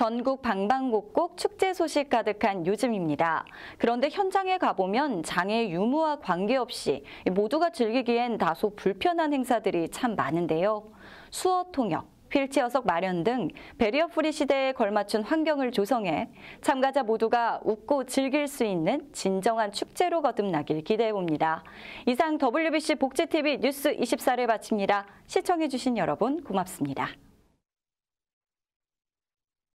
전국 방방곡곡 축제 소식 가득한 요즘입니다. 그런데 현장에 가보면 장애 유무와 관계없이 모두가 즐기기엔 다소 불편한 행사들이 참 많은데요. 수어 통역, 휠체어석 마련 등배리어 프리 시대에 걸맞춘 환경을 조성해 참가자 모두가 웃고 즐길 수 있는 진정한 축제로 거듭나길 기대해봅니다. 이상 WBC 복지TV 뉴스 24를 마칩니다. 시청해주신 여러분 고맙습니다.